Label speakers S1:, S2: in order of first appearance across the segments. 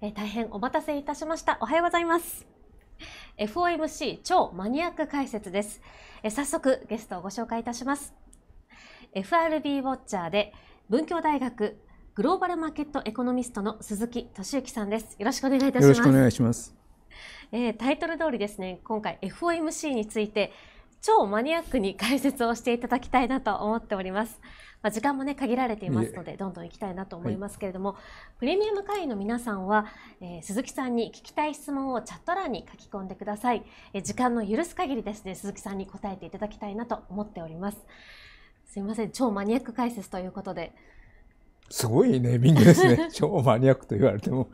S1: えー、大変お待たせいたしました。おはようございます。FOMC 超マニアック解説です。えー、早速ゲストをご紹介いたします。FRB ウォッチャーで文教大学グローバルマーケットエコノミストの鈴木敏之さんです。よろしくお願いいたします。よろしくお願いします。えー、タイトル通りですね、今回 FOMC について超マニアックに解説をしていただきたいなと思っております。まあ、時間もね限られていますのでどんどんいきたいなと思いますけれども、はい、プレミアム会員の皆さんは、えー、鈴木さんに聞きたい質問をチャット欄に書き込んでください、えー、時間の許す限りですね鈴木さんに答えていただきたいなと思っておりますすいません超マニアック解説ということで
S2: すごいネーミングですね 超マニアックと言われても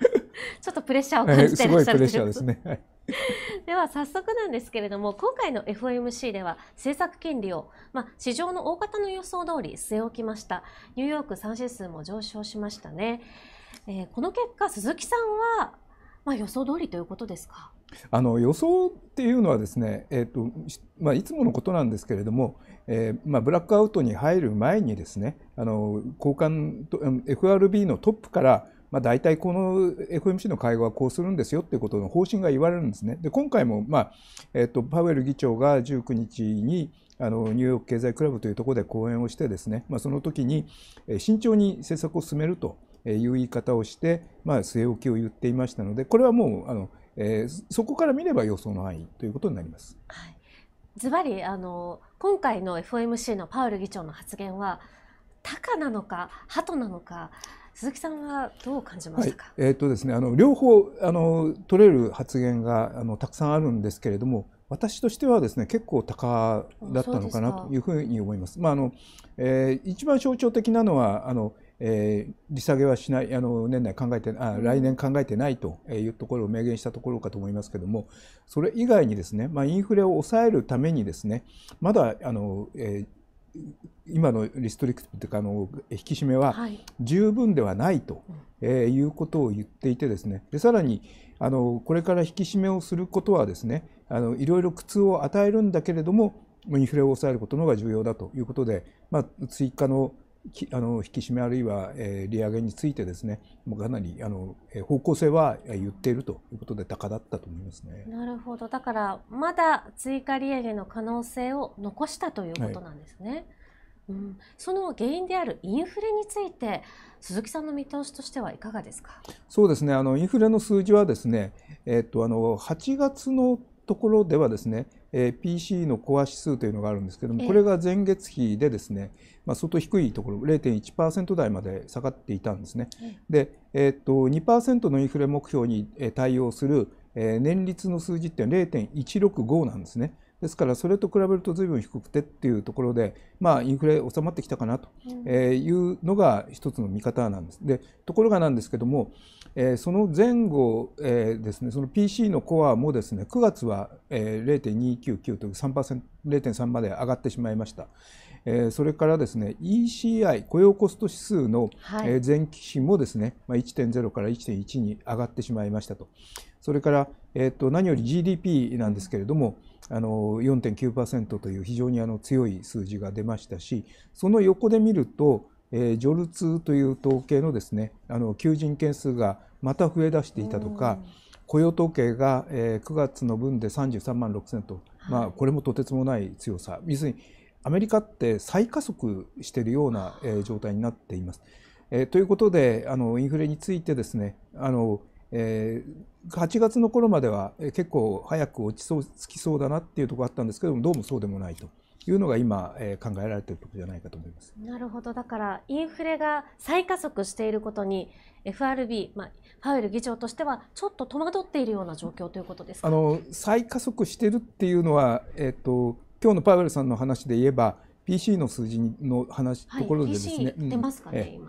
S1: ちょっとプレッシャーを感じてらっしゃる、すごいプレッシャーですね、はい では早速なんですけれども今回の FOMC では政策金利を、まあ、市場の大方の予想通り据え置きましたニューヨーク3指数も上昇しましたね、えー、この結果鈴木さんは、まあ、予想通りということですか
S2: あの予想っていうのはですね、えーとまあ、いつものことなんですけれども、えーまあ、ブラックアウトに入る前にですねあの交換と FRB のトップからまあ、大体この FMC の会合はこうするんですよということの方針が言われるんですね。で今回も、まあえっと、パウエル議長が19日にあのニューヨーク経済クラブというところで講演をしてですね、まあ、その時に慎重に政策を進めるという言い方をして、まあ、据え置きを言っていましたのでこれはもうあの、えー、そこから見れば予想の範囲ということになります。はい、
S1: ずばりあの今回の FOMC のパウエル議長の発言はタカなのかハトなのか鈴木さんはどう感じましたか、
S2: はい、えー、っとですね、あの両方あの取れる発言があのたくさんあるんですけれども私としてはですね結構高だったのかなというふうに思います。まああのえー、一番象徴的なのはあの、えー、利下げはしないあの年内考えてあ来年考えてないというところを明言したところかと思いますけれどもそれ以外にですね、まあ、インフレを抑えるためにですねまだあの、えー今のリストリクトというかあの引き締めは十分ではないと、えいうことを言っていてですねでさらにあのこれから引き締めをすることはですねあのいろいろ苦痛を与えるんだけれどもインフレを抑えることの方が重要だということで、まあ、追加のあの引き締めあるいは、えー、利上げについてですねもうかなりあの方向性は言っているということで高だったと思いますね。
S1: なるほどだからまだ追加利上げの可能性を残したということなんですね。はい、うん、その原因であるインフレについて鈴木さんの見通しとしてはいかがですか
S2: そうですねあのインフレの数字はですね、えっと、あの8月のところではですねえ PC のコア指数というのがあるんですけども、これが前月比でですね、まあ、相当低いところ、0.1%台まで下がっていたんですね。で、えー、っと2%のインフレ目標に対応する年率の数字って0.165なんですね。ですからそれと比べるとずいぶん低くてっていうところで、まあ、インフレ収まってきたかなというのが一つの見方なんです。でところがなんですけども、えー、その前後、えー、ですねその PC のコアもですね9月は、え0.299という 3%, 0.3まで上がってしまいました。えそれからですね ECI 雇用コスト指数の前期比もですね、はい、1.0から1.1に上がってしまいましたとそれから、えー、と何より GDP なんですけれども、うんあの4.9%という非常にあの強い数字が出ましたしその横で見ると、えー、ジョルツという統計のですねあの求人件数がまた増え出していたとか、雇用統計が、えー、9月の分で33万6000と、まあ、これもとてつもない強さ要するにアメリカって再加速しているような、えー、状態になっています。えー、ということであのインフレについてですねあのえ8月の頃までは結構早く落ちそうつきそうだなっていうところあったんですけどもどうもそうでもないと。いうのが今、え考えられているところじゃないかと思います。
S1: なるほど。だからインフレが再加速していることに FRB、まあファウエル議長としてはちょっと戸惑っているような状況ということですあの
S2: 再加速しているっていうのは、えっ、と今日のパウエルさんの話で言えば PC の数字の話、はい、ところでですね。出ますかね、うん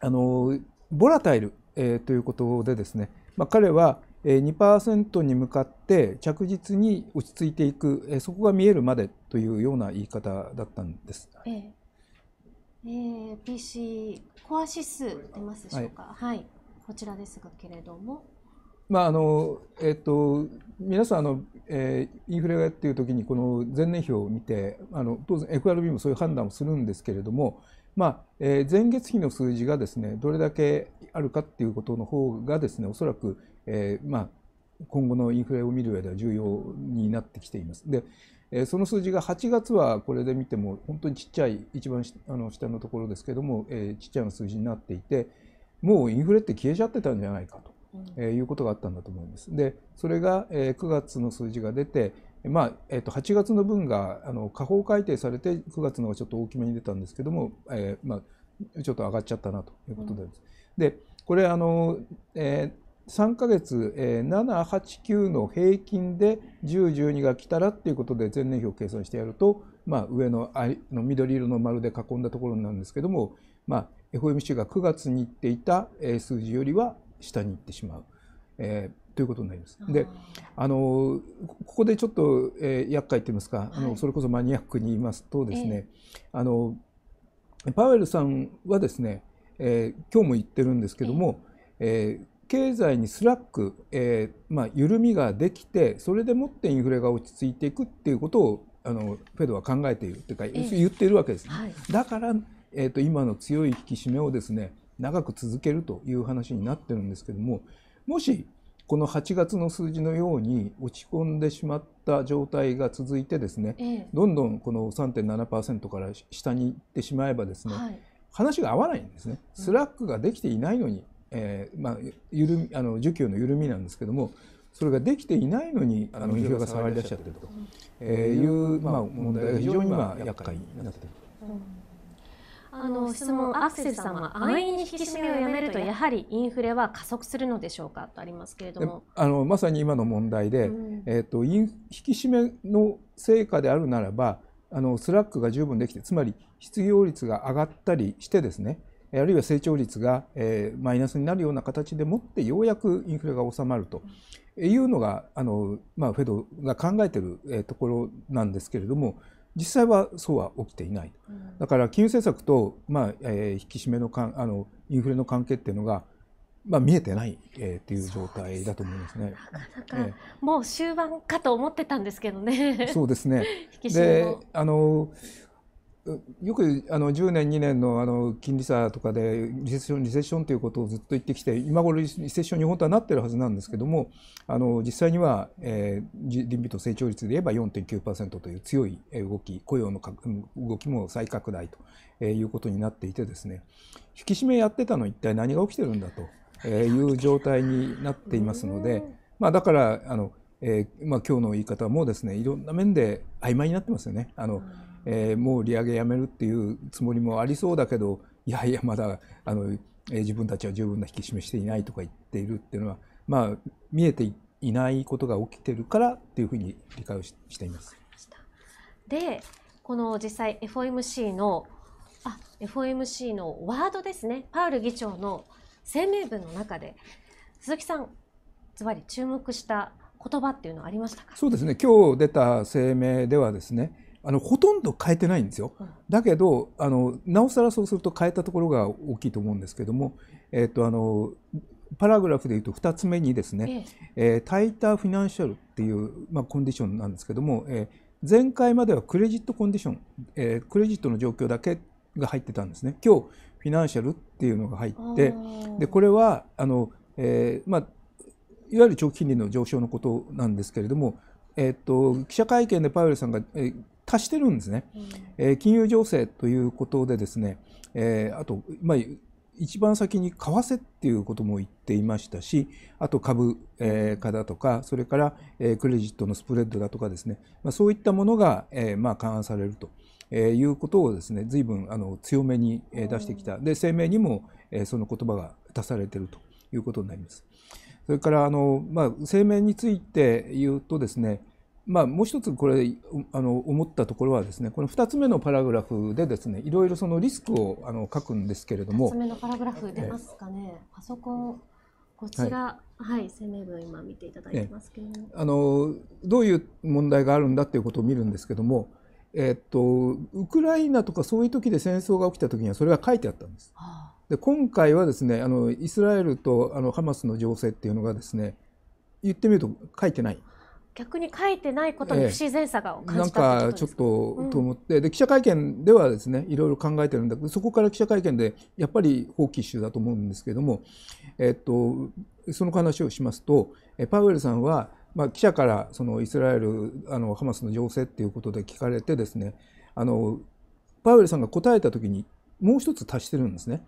S2: あのボラタイルえー、ということでですね、まあ、彼は2%に向かって着実に落ち着いていく、えー、そこが見えるまでというような言い方だったんです。
S1: えーえー、PC コア指数出ますでしょうか、はい、はい、こちらですがけれども。
S2: まああのえっと、皆さんあの、えー、インフレがやっていう時にこの前年比を見てあの当然 FRB もそういう判断をするんですけれども、まあえー、前月比の数字がですねどれだけあるかということの方がですねおそらく、えー、まあ、今後のインフレを見る上では重要になってきています。で、その数字が8月はこれで見ても本当にちっちゃい一番あの下のところですけども、えちっちゃな数字になっていてもうインフレって消えちゃってたんじゃないかと、えいうことがあったんだと思います。でそれが、え9月の数字が出てまあえー、と8月の分があの下方改定されて9月のがちょっと大きめに出たんですけども、えーまあ、ちょっと上がっちゃったなということです。うん、でこれあの、えー、3か月、えー、789の平均で1012が来たらっていうことで前年比を計算してやると、まあ、上のあの緑色の丸で囲んだところなんですけども、まあ、FOMC が9月に行っていた数字よりは下に行ってしまう。えーということになります。であのここでちょっと、えー、厄介と言いますか、あのそれこそマニアックに言いますとですね、あのパウエルさんはですね、えー、今日も言ってるんですけども、えー、経済にスラック、えーまあ、緩みができてそれでもってインフレが落ち着いていくっていうことをあのフェドは考えているというか、えー、言っているわけです、はい、だから、えーと、と今の強い引き締めをですね長く続けるという話になってるんですけどももしこの8月の数字のように落ち込んでしまった状態が続いてですね、ええ、どんどんこの3.7%から下に行ってしまえばですね、はい、話が合わないんですね、スラックができていないのに、えーまあ、るあの需給の緩みなんですけどもそれができていないのにあのインフレが下がりだしちゃってると、えいう、まあ、問題が非常にまあ厄介になっている。
S1: うんあの質問アクセルさんは安易に引き締めをやめるとやはりインフレは加速するのでしょうかとありますけれども
S2: あのまさに今の問題で、うん、えーと、ン引き締めの成果であるならばあのスラックが十分できてつまり失業率が上がったりしてですねあるいは成長率が、えー、マイナスになるような形でもってようやくインフレが収まるというのがあの、まあ、フェドが考えているところなんですけれども実際はそうは起きていない、うん、だから金融政策と、まあえー、引き締めのかんあのインフレの関係っていうのが、まあ、見えてない、えー、っていう状態だと思いますねなかなか、
S1: えー、もう終盤かと思ってたんですけどね。そうですね で
S2: あのよくあの10年2年のあの金利差とかでリセッションリセッションということをずっと言ってきて今頃リセッションに本当はなってるはずなんですけどもあの実際には、えー、と成長率で言えば4.9%という強い動き雇用の動きも再拡大ということになっていてですね引き締めやってたの一体何が起きてるんだという状態になっていますので、まあ、だからあの、えーまあ今日の言い方もですねいろんな面で曖昧になってますよね。あの、うんえー、もう利上げやめるっていうつもりもありそうだけどいやいやまだあの、えー、自分たちは十分な引き締めしていないとか言っているっていうのは、まあ、見えていないことが起きてるからっていうふうに理解をししています。
S1: でこの実際 FOMC のあ FOMC のワードですねパール議長の声明文の中で鈴木さんつまり注目した言葉っていうのはありましたかそうで
S2: すね今日出た声明ではですねあのほとんど変えてないんですよ、だけどあのなおさらそうすると変えたところが大きいと思うんですけども、えっと、あのパラグラフでいうと2つ目にですね、えー、タイターフィナンシャルっていう、まあ、コンディションなんですけども、えー、前回まではクレジットコンディション、えー、クレジットの状況だけが入ってたんですね今日フィナンシャルっていうのが入ってでこれはあの、えーまあ、いわゆる長期金利の上昇のことなんですけれども、えーと記者会見でパウエルさんが、えー、化してるんですね、えー、金融情勢ということでですね、えー、あと、まあ、一番先に為替っていうことも言っていましたしあと株価だとかそれからクレジットのスプレッドだとかですね、まあ、そういったものが、えー、まあ、勘案されると。えー、いうことをですね随分あの強めに、え出してきたで声明にも、えー、その言葉が出されているということになります。それからあの、まあ、声明について言うとですねまあ、もう一つこれあの思ったところはですねこの2つ目のパラグラフでですねいろいろそのリスクをあの書くんですけれども2つ目のパラグラフ出ま
S1: すかね、パソコンこちら、はい、はい、声明文今見ていただいてますけれども、あの
S2: どういう問題があるんだということを見るんですけども、えー、っとウクライナとかそういう時で戦争が起きた時にはそれは書いてあったんです。で今回はですねあのイスラエルとあのハマスの情勢っていうのがですね言ってみると書いてない。
S1: 逆に書いてないことに不自然さが感じた、なん
S2: かちょっとと思って、うん、で記者会見ではですねいろいろ考えてるんだけどそこから記者会見でやっぱり法規集だと思うんですけれども、えっと、その話をしますとパウエルさんは、まあ、記者からそのイスラエルあのハマスの情勢っていうことで聞かれてですねあのパウエルさんが答えた時にもう一つ足してるんですね。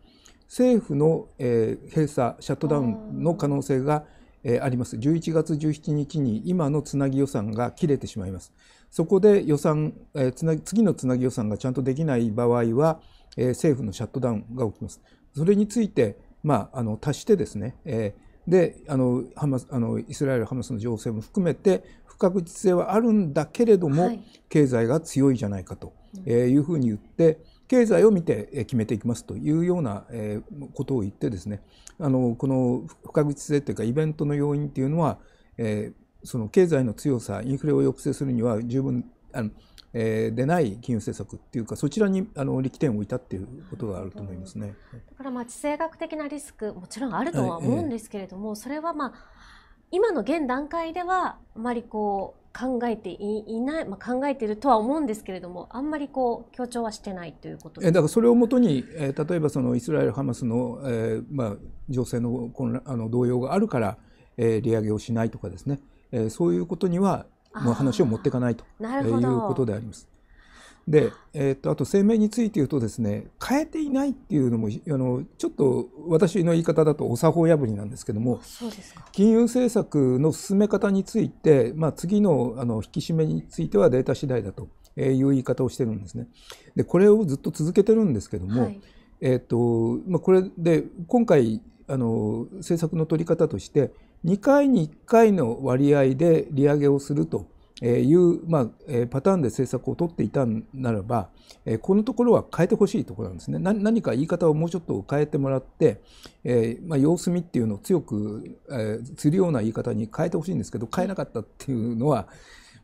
S2: 政府の、えー、閉鎖シャットダウンの可能性がえあります11月17日に今のつなぎ予算が切れてしまいますそこで予算、え次のつなぎ予算がちゃんとできない場合は、え政府のシャットダウンが起きますそれについて、まあ、あの足してですね、えであのハマスあのイスラエル・ハマスの情勢も含めて不確実性はあるんだけれども、はい、経済が強いじゃないかというふうに言って、経済を見て決めていきますというようなことを言ってですねあのこの不確実性というかイベントの要因っていうのは、えその経済の強さインフレを抑制するには十分あの、えでない金融政策っていうかそちらにあの力点を置いたっていうことがあると思いますね。
S1: だからまあ地政学的なリスクもちろんあるとは思うんですけれども、はいえー、それはまあ今の現段階ではあまりこう考えていない、まあ、考えているとは思うんですけれどもあんまりこう強調はしてないということえだか
S2: らそれをもとに、え例えばそのイスラエル・ハマスの、えーまあ、情勢の混あの動揺があるから、えー、利上げをしないとかですね、えー、そういうことにはう話を持っていかないということであります。で、えーとあと声明について言うとですね変えていないっていうのもあのちょっと私の言い方だとお作法破りなんですけども金融政策の進め方について、まあ、次のあの引き締めについてはデータ次第だという言い方をしてるんですね。でこれをずっと続けてるんですけども、はい、えーとまあ、これで今回あの政策の取り方として2回に1回の割合で利上げをすると。えいう、まあえパターンで政策をとっていたならば、えこのところは変えてほしいところなんですね何か言い方をもうちょっと変えてもらって、えまあ、様子見っていうのを強く、えするような言い方に変えてほしいんですけど変えなかったっていうのは、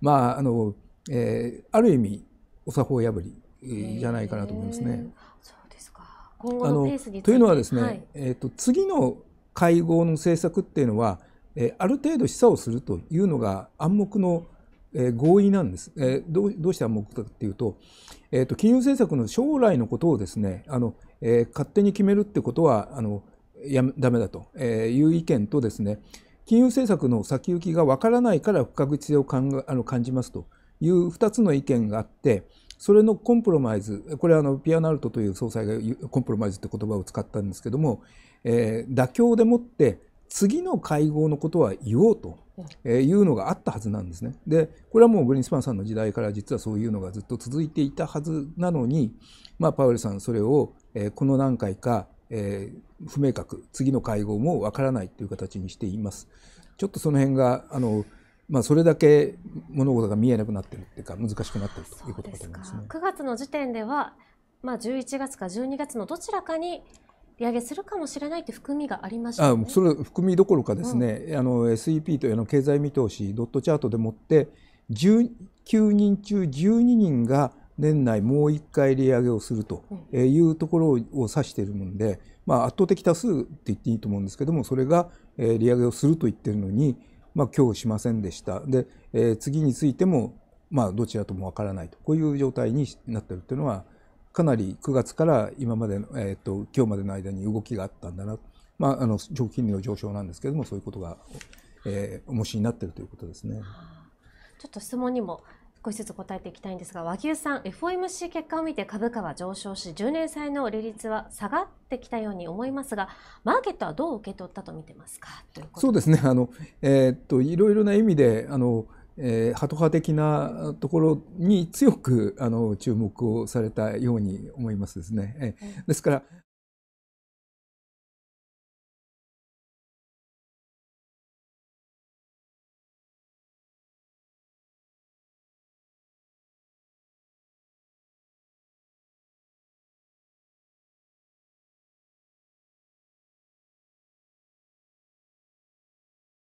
S2: まああのえある意味お作法破りじゃないかなと思いますね。
S1: そうですか今後のペースにというのはですね、はい、
S2: えーと、次の会合の政策っていうのは、えある程度示唆をするというのが暗黙のえ合意なんです、えどうどうして暗黙かっていうと,、えー、と金融政策の将来のことをですねあの、え勝手に決めるってことはあのやダメだという意見とですね金融政策の先行きがわからないから不確実性を感あの感じますという2つの意見があってそれのコンプロマイズこれはあのピアナルトという総裁がコンプロマイズって言葉を使ったんですけども、え妥協でもって次の会合のことは言おうと。いうのがあったはずなんですねでこれはもうブリンスパンさんの時代から実はそういうのがずっと続いていたはずなのに、まあ、パウエルさんそれを、この何回か、不明確次の会合もわからないという形にしています。ちょっとその辺があのまあ、それだけ物事が見えなくなってるっていうか難しくなってるということだと思いますね。
S1: 9月の時点ではまあ、11月か12月のどちらかに利上げするかもしれないって含みがありました、ね、あそ
S2: れ含みどころかですね、うん、あの SEP というの経済見通しドットチャートでもって19人中12人が年内もう1回利上げをするというところを指しているもので、まあ、圧倒的多数って言っていいと思うんですけどもそれが利上げをすると言ってるのに、まあ、今日しませんでしたで、え次についても、まあ、どちらともわからないとこういう状態になっているというのはかなり9月から今までの、えーと、今日までの間に動きがあったんだな、まあ、あの長期金利の上昇なんですけれどもそういうことが、えー、重しになっているということですね。
S1: ちょっと質問にも少しずつ答えていきたいんですが和牛さん FOMC 結果を見て株価は上昇し10年債の利率は下がってきたように思いますがマーケットはどう受け取ったと見てますか
S2: そうですねあの、えー、っといろいろな意味であのえー、ハト派的なところに強くあの注目をされたように思いますですね。えー、ですから